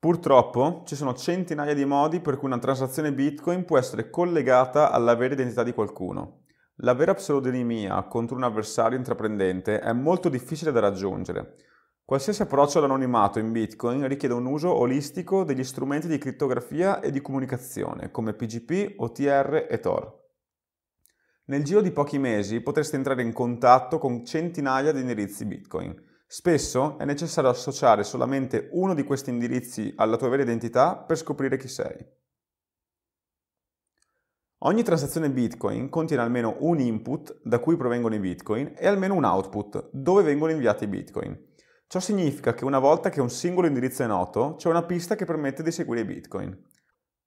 Purtroppo ci sono centinaia di modi per cui una transazione Bitcoin può essere collegata alla vera identità di qualcuno. La vera pseudonimia contro un avversario intraprendente è molto difficile da raggiungere. Qualsiasi approccio all'anonimato in Bitcoin richiede un uso olistico degli strumenti di criptografia e di comunicazione come PGP, OTR e Tor. Nel giro di pochi mesi potreste entrare in contatto con centinaia di indirizzi Bitcoin Spesso è necessario associare solamente uno di questi indirizzi alla tua vera identità per scoprire chi sei. Ogni transazione Bitcoin contiene almeno un input da cui provengono i Bitcoin e almeno un output dove vengono inviati i Bitcoin. Ciò significa che una volta che un singolo indirizzo è noto, c'è una pista che permette di seguire i Bitcoin.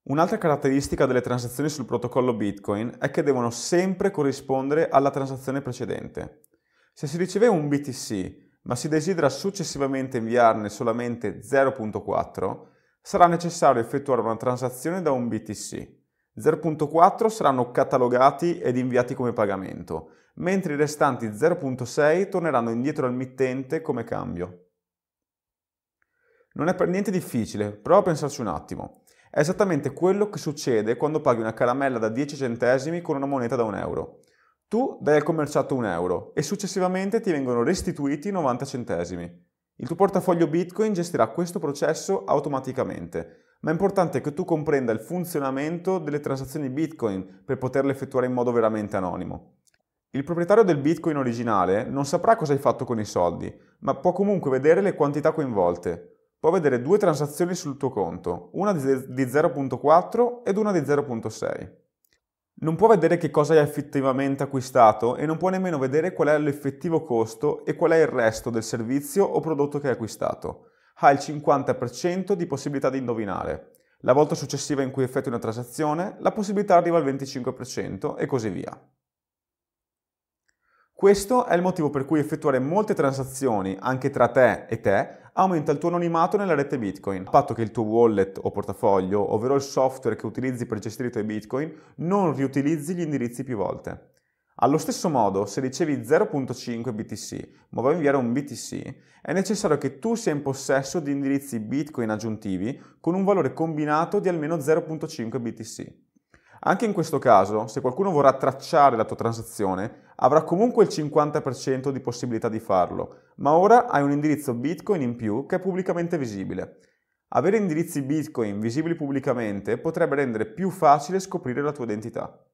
Un'altra caratteristica delle transazioni sul protocollo Bitcoin è che devono sempre corrispondere alla transazione precedente. Se si riceve un BTC ma si desidera successivamente inviarne solamente 0.4, sarà necessario effettuare una transazione da un BTC. 0.4 saranno catalogati ed inviati come pagamento, mentre i restanti 0.6 torneranno indietro al mittente come cambio. Non è per niente difficile, prova a pensarci un attimo. È esattamente quello che succede quando paghi una caramella da 10 centesimi con una moneta da 1 euro. Tu dai al commerciato un euro e successivamente ti vengono restituiti 90 centesimi. Il tuo portafoglio Bitcoin gestirà questo processo automaticamente, ma è importante che tu comprenda il funzionamento delle transazioni Bitcoin per poterle effettuare in modo veramente anonimo. Il proprietario del Bitcoin originale non saprà cosa hai fatto con i soldi, ma può comunque vedere le quantità coinvolte. Può vedere due transazioni sul tuo conto, una di 0.4 ed una di 0.6. Non può vedere che cosa hai effettivamente acquistato e non può nemmeno vedere qual è l'effettivo costo e qual è il resto del servizio o prodotto che hai acquistato. Ha il 50% di possibilità di indovinare. La volta successiva in cui effettui una transazione, la possibilità arriva al 25% e così via. Questo è il motivo per cui effettuare molte transazioni anche tra te e te aumenta il tuo anonimato nella rete Bitcoin, a patto che il tuo wallet o portafoglio, ovvero il software che utilizzi per gestire i tuoi Bitcoin, non riutilizzi gli indirizzi più volte. Allo stesso modo, se ricevi 0.5 BTC, ma vuoi inviare un BTC, è necessario che tu sia in possesso di indirizzi Bitcoin aggiuntivi con un valore combinato di almeno 0.5 BTC. Anche in questo caso, se qualcuno vorrà tracciare la tua transazione, avrà comunque il 50% di possibilità di farlo, ma ora hai un indirizzo Bitcoin in più che è pubblicamente visibile. Avere indirizzi Bitcoin visibili pubblicamente potrebbe rendere più facile scoprire la tua identità.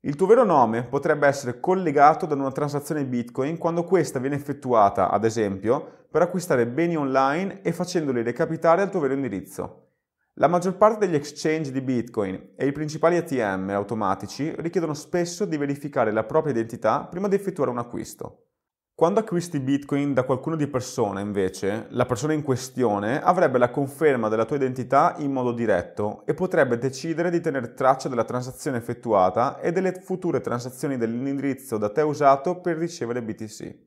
Il tuo vero nome potrebbe essere collegato da una transazione Bitcoin quando questa viene effettuata, ad esempio, per acquistare beni online e facendoli recapitare al tuo vero indirizzo. La maggior parte degli exchange di Bitcoin e i principali ATM automatici richiedono spesso di verificare la propria identità prima di effettuare un acquisto. Quando acquisti Bitcoin da qualcuno di persona, invece, la persona in questione avrebbe la conferma della tua identità in modo diretto e potrebbe decidere di tenere traccia della transazione effettuata e delle future transazioni dell'indirizzo da te usato per ricevere BTC.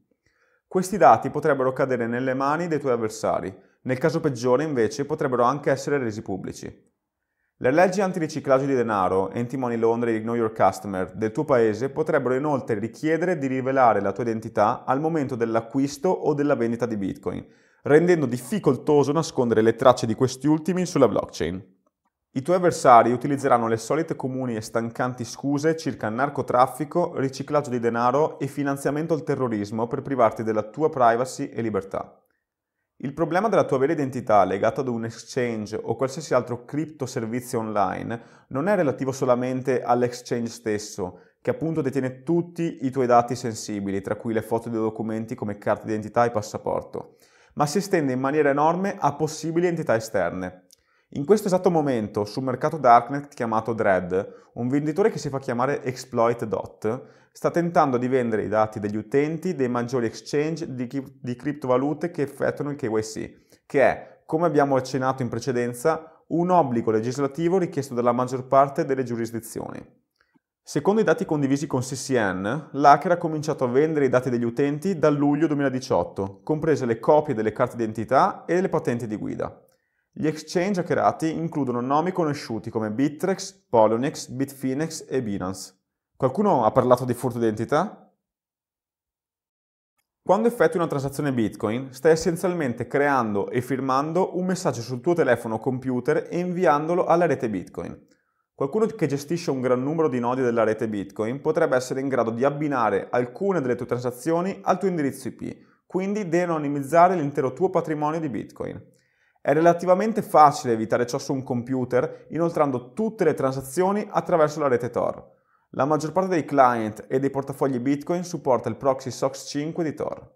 Questi dati potrebbero cadere nelle mani dei tuoi avversari, nel caso peggiore, invece, potrebbero anche essere resi pubblici. Le leggi antiriciclaggio di denaro, anti-money laundering, know your customer del tuo paese potrebbero inoltre richiedere di rivelare la tua identità al momento dell'acquisto o della vendita di Bitcoin, rendendo difficoltoso nascondere le tracce di questi ultimi sulla blockchain. I tuoi avversari utilizzeranno le solite comuni e stancanti scuse circa narcotraffico, riciclaggio di denaro e finanziamento al terrorismo per privarti della tua privacy e libertà. Il problema della tua vera identità legata ad un exchange o qualsiasi altro cripto servizio online non è relativo solamente all'exchange stesso, che appunto detiene tutti i tuoi dati sensibili, tra cui le foto dei documenti come carta d'identità e passaporto, ma si estende in maniera enorme a possibili entità esterne. In questo esatto momento, sul mercato darknet chiamato Dread, un venditore che si fa chiamare ExploitDot sta tentando di vendere i dati degli utenti dei maggiori exchange di, chi- di criptovalute che effettuano il KYC, che è, come abbiamo accennato in precedenza, un obbligo legislativo richiesto dalla maggior parte delle giurisdizioni. Secondo i dati condivisi con CCN, l'hacker ha cominciato a vendere i dati degli utenti dal luglio 2018, comprese le copie delle carte d'identità e le patenti di guida. Gli exchange creati includono nomi conosciuti come Bittrex, Poloniex, Bitfinex e Binance. Qualcuno ha parlato di furto d'identità? Quando effettui una transazione Bitcoin, stai essenzialmente creando e firmando un messaggio sul tuo telefono o computer e inviandolo alla rete Bitcoin. Qualcuno che gestisce un gran numero di nodi della rete Bitcoin potrebbe essere in grado di abbinare alcune delle tue transazioni al tuo indirizzo IP, quindi de-anonimizzare l'intero tuo patrimonio di Bitcoin. È relativamente facile evitare ciò su un computer inoltrando tutte le transazioni attraverso la rete Tor. La maggior parte dei client e dei portafogli Bitcoin supporta il proxy SOX 5 di Tor.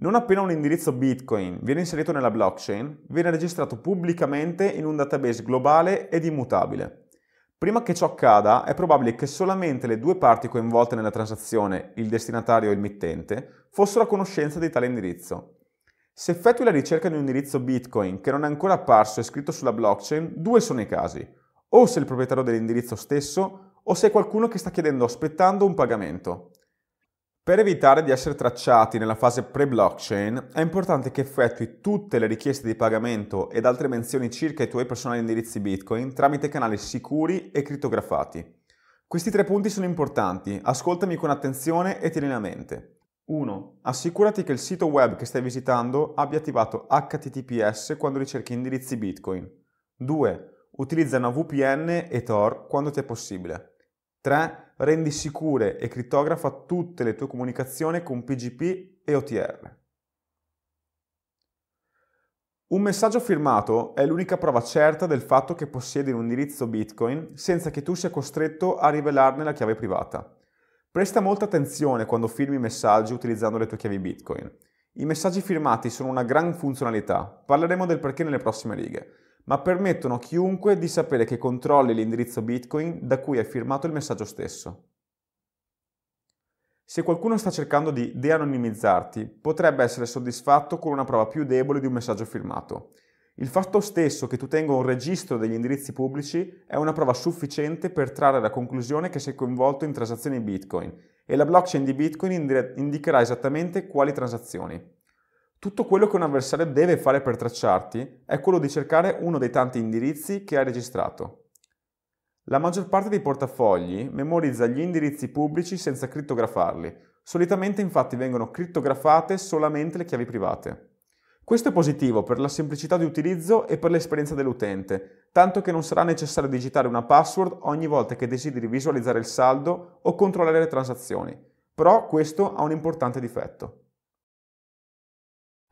Non appena un indirizzo Bitcoin viene inserito nella blockchain, viene registrato pubblicamente in un database globale ed immutabile. Prima che ciò accada, è probabile che solamente le due parti coinvolte nella transazione, il destinatario e il mittente, fossero a conoscenza di tale indirizzo. Se effettui la ricerca di un indirizzo Bitcoin che non è ancora apparso e scritto sulla blockchain, due sono i casi. O se il proprietario dell'indirizzo stesso, o se è qualcuno che sta chiedendo o aspettando un pagamento. Per evitare di essere tracciati nella fase pre-blockchain, è importante che effettui tutte le richieste di pagamento ed altre menzioni circa i tuoi personali indirizzi Bitcoin tramite canali sicuri e crittografati. Questi tre punti sono importanti, ascoltami con attenzione e tienili a mente. 1. Assicurati che il sito web che stai visitando abbia attivato HTTPS quando ricerchi indirizzi Bitcoin. 2. Utilizza una VPN e Tor quando ti è possibile. 3. Rendi sicure e crittografa tutte le tue comunicazioni con PGP e OTR. Un messaggio firmato è l'unica prova certa del fatto che possiedi un indirizzo Bitcoin senza che tu sia costretto a rivelarne la chiave privata. Presta molta attenzione quando firmi messaggi utilizzando le tue chiavi Bitcoin. I messaggi firmati sono una gran funzionalità, parleremo del perché nelle prossime righe, ma permettono a chiunque di sapere che controlli l'indirizzo Bitcoin da cui hai firmato il messaggio stesso. Se qualcuno sta cercando di de-anonimizzarti, potrebbe essere soddisfatto con una prova più debole di un messaggio firmato. Il fatto stesso che tu tenga un registro degli indirizzi pubblici è una prova sufficiente per trarre la conclusione che sei coinvolto in transazioni Bitcoin e la blockchain di Bitcoin indicherà esattamente quali transazioni. Tutto quello che un avversario deve fare per tracciarti è quello di cercare uno dei tanti indirizzi che hai registrato. La maggior parte dei portafogli memorizza gli indirizzi pubblici senza crittografarli. Solitamente infatti vengono crittografate solamente le chiavi private. Questo è positivo per la semplicità di utilizzo e per l'esperienza dell'utente, tanto che non sarà necessario digitare una password ogni volta che desideri visualizzare il saldo o controllare le transazioni, però questo ha un importante difetto.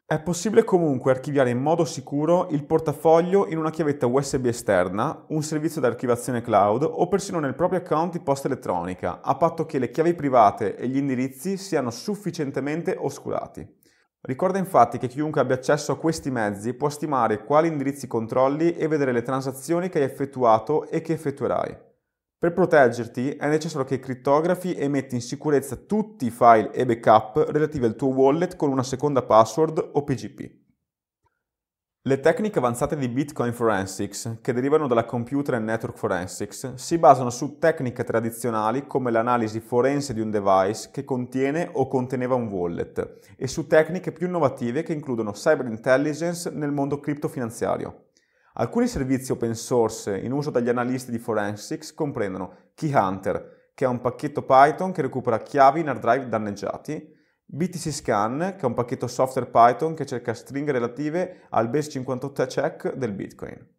È possibile comunque archiviare in modo sicuro il portafoglio in una chiavetta USB esterna, un servizio di archiviazione cloud o persino nel proprio account di posta elettronica, a patto che le chiavi private e gli indirizzi siano sufficientemente oscurati. Ricorda infatti che chiunque abbia accesso a questi mezzi può stimare quali indirizzi controlli e vedere le transazioni che hai effettuato e che effettuerai. Per proteggerti è necessario che criptografi e metti in sicurezza tutti i file e backup relativi al tuo wallet con una seconda password o PGP. Le tecniche avanzate di Bitcoin Forensics, che derivano dalla Computer and Network Forensics, si basano su tecniche tradizionali come l'analisi forense di un device che contiene o conteneva un wallet e su tecniche più innovative che includono cyber intelligence nel mondo criptofinanziario. Alcuni servizi open source in uso dagli analisti di Forensics comprendono Keyhunter, che è un pacchetto Python che recupera chiavi in hard drive danneggiati, BTC Scan, che è un pacchetto software Python che cerca stringhe relative al base 58 check del Bitcoin.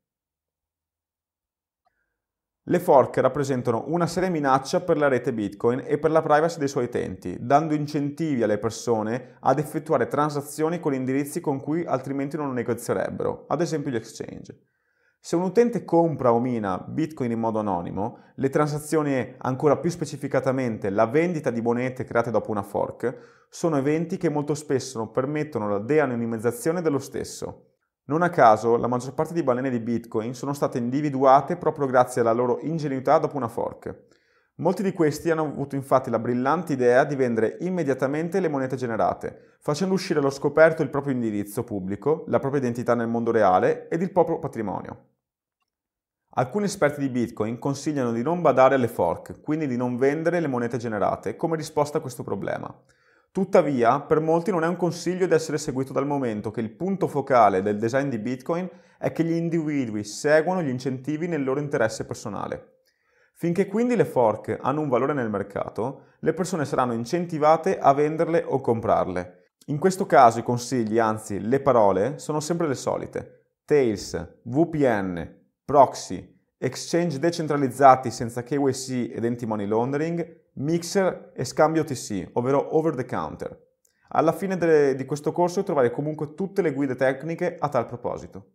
Le fork rappresentano una seria minaccia per la rete Bitcoin e per la privacy dei suoi utenti, dando incentivi alle persone ad effettuare transazioni con indirizzi con cui altrimenti non negozierebbero, ad esempio gli exchange. Se un utente compra o mina Bitcoin in modo anonimo, le transazioni e ancora più specificatamente la vendita di monete create dopo una fork sono eventi che molto spesso non permettono la de-anonimizzazione dello stesso. Non a caso, la maggior parte di balene di Bitcoin sono state individuate proprio grazie alla loro ingenuità dopo una fork. Molti di questi hanno avuto infatti la brillante idea di vendere immediatamente le monete generate, facendo uscire allo scoperto il proprio indirizzo pubblico, la propria identità nel mondo reale ed il proprio patrimonio. Alcuni esperti di Bitcoin consigliano di non badare alle fork, quindi di non vendere le monete generate, come risposta a questo problema. Tuttavia, per molti non è un consiglio da essere seguito dal momento che il punto focale del design di Bitcoin è che gli individui seguono gli incentivi nel loro interesse personale. Finché quindi le fork hanno un valore nel mercato, le persone saranno incentivate a venderle o comprarle. In questo caso i consigli, anzi le parole, sono sempre le solite. Tails, VPN, proxy, exchange decentralizzati senza KYC ed anti-money laundering, mixer e scambio OTC, ovvero over the counter. Alla fine de- di questo corso troverai comunque tutte le guide tecniche a tal proposito.